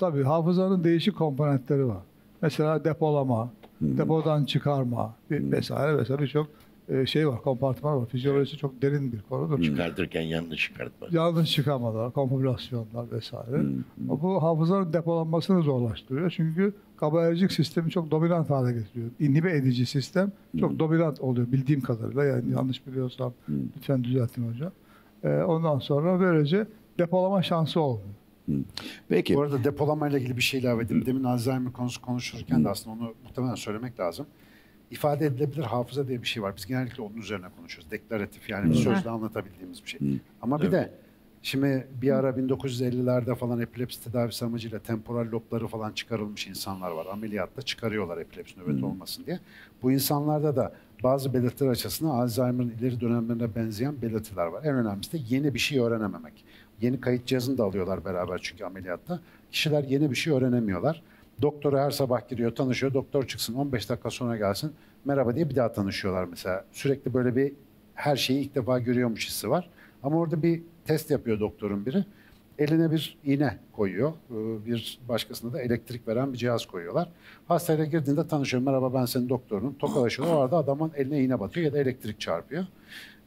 Tabii hafızanın değişik komponentleri var. Mesela depolama, hmm. depodan çıkarma hmm. vesaire vesaire birçok e, şey var, kompartman var. Fizyolojisi çok derin bir konudur. Çıkartırken yanlış çıkartma. Yanlış çıkamalar, kompilasyonlar vesaire. Hmm. Bu hafızanın depolanmasını zorlaştırıyor. Çünkü kabalerjik sistemi çok dominant hale getiriyor. İnhibe edici sistem çok hmm. dominant oluyor bildiğim kadarıyla. Yani hmm. yanlış biliyorsam hmm. lütfen düzeltin hocam. E, ondan sonra böylece depolama şansı olmuyor. Hmm. Peki. Bu arada depolamayla ilgili bir şey ilave edeyim. Hmm. Demin Alzheimer konusu konuşurken de hmm. aslında onu muhtemelen söylemek lazım. İfade edilebilir hafıza diye bir şey var. Biz genellikle onun üzerine konuşuyoruz. Deklaratif yani bir sözle anlatabildiğimiz bir şey. Ama bir de şimdi bir ara 1950'lerde falan epilepsi tedavisi amacıyla temporal lobları falan çıkarılmış insanlar var. Ameliyatta çıkarıyorlar epilepsi nöbeti olmasın diye. Bu insanlarda da bazı belirtiler açısından Alzheimer'ın ileri dönemlerine benzeyen belirtiler var. En önemlisi de yeni bir şey öğrenememek. Yeni kayıt cihazını da alıyorlar beraber çünkü ameliyatta. Kişiler yeni bir şey öğrenemiyorlar. Doktora her sabah giriyor, tanışıyor. Doktor çıksın 15 dakika sonra gelsin. Merhaba diye bir daha tanışıyorlar mesela. Sürekli böyle bir her şeyi ilk defa görüyormuş hissi var. Ama orada bir test yapıyor doktorun biri. Eline bir iğne koyuyor. Ee, bir başkasına da elektrik veren bir cihaz koyuyorlar. Hastayla girdiğinde tanışıyor. Merhaba ben senin doktorunum. Tokalaşıyor, O arada adamın eline iğne batıyor ya da elektrik çarpıyor.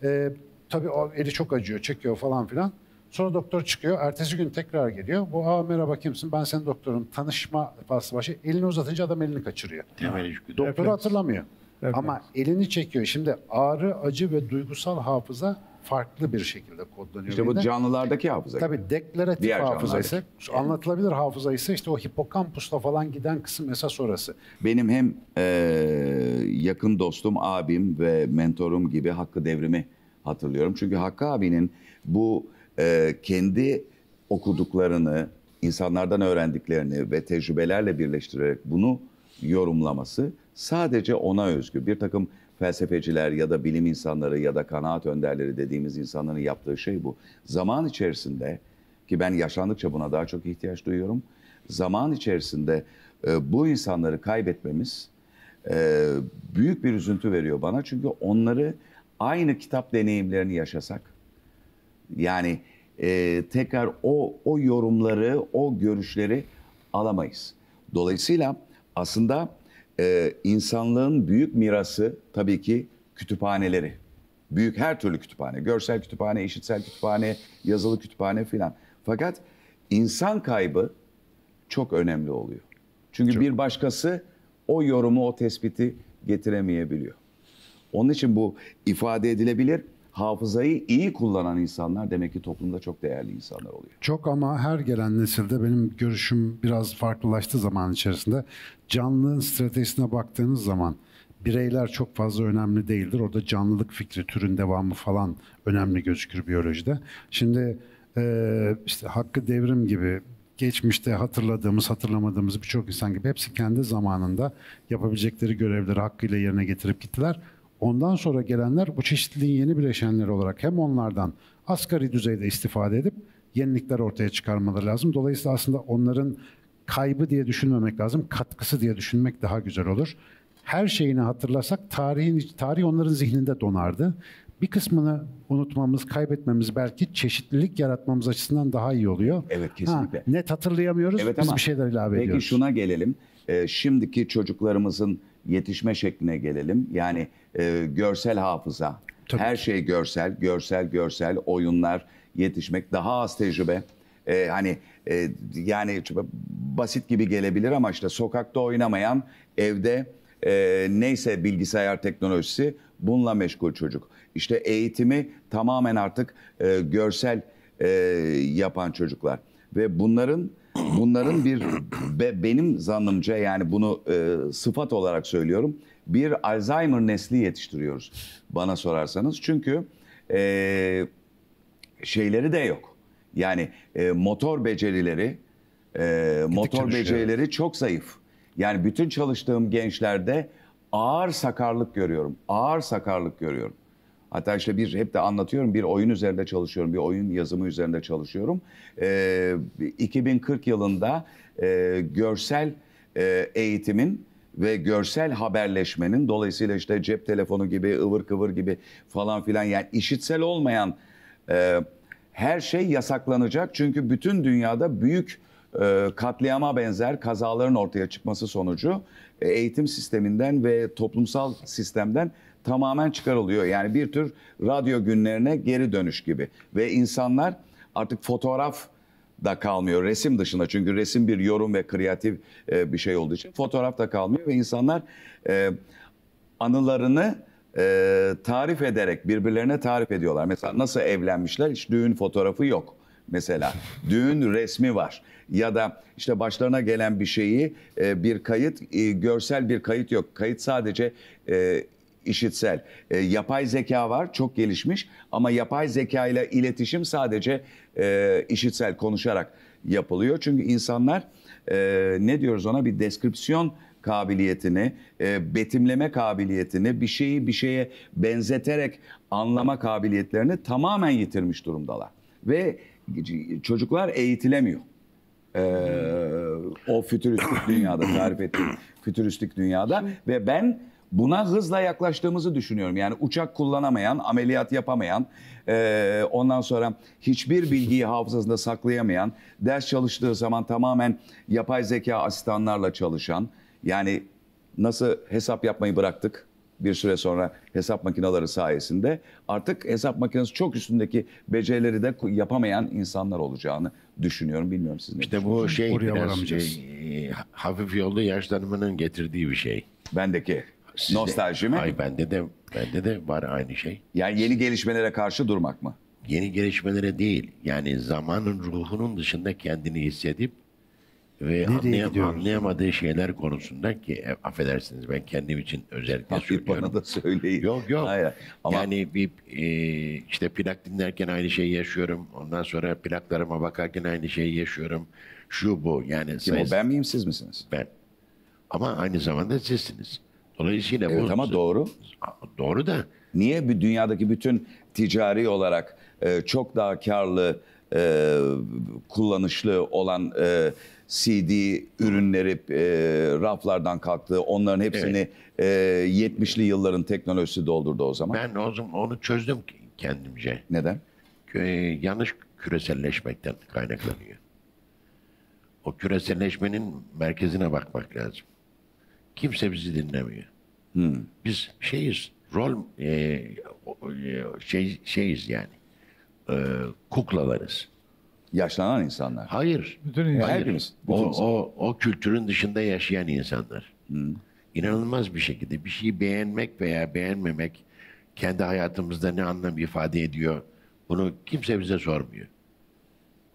Ee, tabii o eli çok acıyor, çekiyor falan filan. Sonra doktor çıkıyor. Ertesi gün tekrar geliyor. Bu aa merhaba kimsin? Ben senin doktorun. Tanışma pası başı. Elini uzatınca adam elini kaçırıyor. Temel Doktoru Refleks. hatırlamıyor. Refleks. Ama elini çekiyor. Şimdi ağrı, acı ve duygusal hafıza farklı bir şekilde kodlanıyor. İşte bu birine. canlılardaki hafıza. Tabii deklaratif Diğer hafıza ise anlatılabilir hafıza ise işte o hipokampusta falan giden kısım esas orası. Benim hem e, yakın dostum, abim ve mentorum gibi Hakkı Devrim'i hatırlıyorum. Çünkü Hakkı abinin bu e, kendi okuduklarını, insanlardan öğrendiklerini ve tecrübelerle birleştirerek bunu yorumlaması sadece ona özgü. Bir takım felsefeciler ya da bilim insanları ya da kanaat önderleri dediğimiz insanların yaptığı şey bu. Zaman içerisinde ki ben yaşlandıkça buna daha çok ihtiyaç duyuyorum. Zaman içerisinde e, bu insanları kaybetmemiz e, büyük bir üzüntü veriyor bana. Çünkü onları aynı kitap deneyimlerini yaşasak, yani e, tekrar o o yorumları, o görüşleri alamayız. Dolayısıyla aslında e, insanlığın büyük mirası tabii ki kütüphaneleri. Büyük her türlü kütüphane, görsel kütüphane, işitsel kütüphane, yazılı kütüphane filan. Fakat insan kaybı çok önemli oluyor. Çünkü çok. bir başkası o yorumu, o tespiti getiremeyebiliyor. Onun için bu ifade edilebilir hafızayı iyi kullanan insanlar demek ki toplumda çok değerli insanlar oluyor. Çok ama her gelen nesilde benim görüşüm biraz farklılaştı zaman içerisinde. Canlılığın stratejisine baktığınız zaman bireyler çok fazla önemli değildir. Orada canlılık fikri, türün devamı falan önemli gözükür biyolojide. Şimdi e, işte hakkı devrim gibi geçmişte hatırladığımız, hatırlamadığımız birçok insan gibi hepsi kendi zamanında yapabilecekleri görevleri hakkıyla yerine getirip gittiler. Ondan sonra gelenler bu çeşitliliğin yeni bileşenleri olarak hem onlardan asgari düzeyde istifade edip yenilikler ortaya çıkarmaları lazım. Dolayısıyla aslında onların kaybı diye düşünmemek lazım, katkısı diye düşünmek daha güzel olur. Her şeyini hatırlasak tarihin tarih onların zihninde donardı. Bir kısmını unutmamız, kaybetmemiz belki çeşitlilik yaratmamız açısından daha iyi oluyor. Evet kesinlikle. Ha, net hatırlayamıyoruz, evet, biz ama bir şeyler ilave peki ediyoruz. Peki şuna gelelim. Ee, şimdiki çocuklarımızın yetişme şekline gelelim. Yani e, görsel hafıza. Tabii. Her şey görsel, görsel, görsel, oyunlar, yetişmek, daha az tecrübe. Ee, hani e, yani basit gibi gelebilir ama işte sokakta oynamayan evde e, neyse bilgisayar teknolojisi bununla meşgul çocuk. İşte eğitimi tamamen artık e, görsel e, yapan çocuklar ve bunların bunların bir be, benim zannımca yani bunu e, sıfat olarak söylüyorum bir Alzheimer nesli yetiştiriyoruz bana sorarsanız çünkü e, şeyleri de yok yani e, motor becerileri e, motor becerileri çok zayıf yani bütün çalıştığım gençlerde ağır sakarlık görüyorum ağır sakarlık görüyorum. Hatta işte bir hep de anlatıyorum bir oyun üzerinde çalışıyorum, bir oyun yazımı üzerinde çalışıyorum. E, ee, 2040 yılında e, görsel e, eğitimin ve görsel haberleşmenin dolayısıyla işte cep telefonu gibi, ıvır kıvır gibi falan filan yani işitsel olmayan e, her şey yasaklanacak. Çünkü bütün dünyada büyük e, katliama benzer kazaların ortaya çıkması sonucu e, eğitim sisteminden ve toplumsal sistemden tamamen çıkarılıyor. Yani bir tür radyo günlerine geri dönüş gibi. Ve insanlar artık fotoğraf da kalmıyor resim dışında çünkü resim bir yorum ve kreatif e, bir şey olduğu için fotoğraf da kalmıyor ve insanlar e, anılarını e, tarif ederek birbirlerine tarif ediyorlar. Mesela nasıl evlenmişler hiç düğün fotoğrafı yok mesela düğün resmi var ya da işte başlarına gelen bir şeyi e, bir kayıt e, görsel bir kayıt yok kayıt sadece e, işitsel. E, yapay zeka var, çok gelişmiş ama yapay zeka ile iletişim sadece e, işitsel konuşarak yapılıyor. Çünkü insanlar e, ne diyoruz ona bir deskripsiyon kabiliyetini, e, betimleme kabiliyetini, bir şeyi bir şeye benzeterek anlama kabiliyetlerini tamamen yitirmiş durumdalar. Ve çocuklar eğitilemiyor. Ee, o fütüristik dünyada tarif ettiğim fütüristik dünyada ve ben Buna hızla yaklaştığımızı düşünüyorum. Yani uçak kullanamayan, ameliyat yapamayan, e, ondan sonra hiçbir bilgiyi hafızasında saklayamayan, ders çalıştığı zaman tamamen yapay zeka asistanlarla çalışan, yani nasıl hesap yapmayı bıraktık bir süre sonra hesap makineleri sayesinde artık hesap makinesi çok üstündeki becerileri de yapamayan insanlar olacağını düşünüyorum. Bilmiyorum siz ne İşte bu şey, Oraya biraz, şey e, hafif yolda yaşlanmanın getirdiği bir şey. Bendeki. Nostalji mi? Ay bende de bende de var aynı şey. Yani yeni gelişmelere karşı durmak mı? Yeni gelişmelere değil. Yani zamanın ruhunun dışında kendini hissedip ve anlayam anlayamadığı şeyler konusunda ki e, affedersiniz ben kendim için özellikle Hafif söylüyorum. Bana da söyleyin. Yok yok. Hayır. Ama... Yani bir e, işte plak dinlerken aynı şeyi yaşıyorum. Ondan sonra plaklarıma bakarken aynı şeyi yaşıyorum. Şu bu yani. Kim sayısı... o ben miyim siz misiniz? Ben. Ama aynı zamanda sizsiniz. Dolayısıyla evet, bu... ama doğru. Doğru da. Niye bir dünyadaki bütün ticari olarak e, çok daha karlı, e, kullanışlı olan e, CD ürünleri e, raflardan kalktı. Onların hepsini evet. e, 70'li yılların teknolojisi doldurdu o zaman. Ben o zaman onu çözdüm kendimce. Neden? Ee, yanlış küreselleşmekten kaynaklanıyor. O küreselleşmenin merkezine bakmak lazım. Kimse bizi dinlemiyor. Hmm. Biz şeyiz, rol e, e, şey, şeyiz yani. E, kuklalarız. Yaşlanan insanlar. Hayır. Bütün insanlar. Hepimiz. Bütün o, o, o kültürün dışında yaşayan insanlar. Hmm. İnanılmaz bir şekilde bir şeyi beğenmek veya beğenmemek kendi hayatımızda ne anlam ifade ediyor bunu kimse bize sormuyor.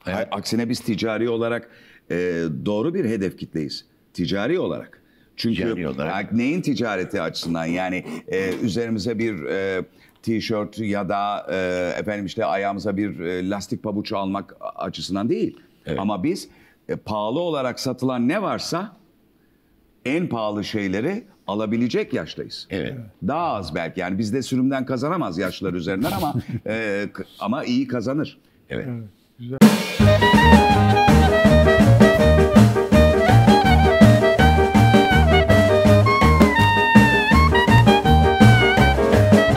Hayat... Aksine biz ticari olarak e, doğru bir hedef kitleyiz. Ticari olarak. Çünkü yani neyin ticareti açısından yani e, üzerimize bir e, shirt ya da e, efendim işte ayağımıza bir e, lastik pabuç almak açısından değil. Evet. Ama biz e, pahalı olarak satılan ne varsa en pahalı şeyleri alabilecek yaştayız. Evet. Daha az belki yani biz de sürümden kazanamaz yaşlar üzerinden ama e, ama iyi kazanır. Evet. evet güzel.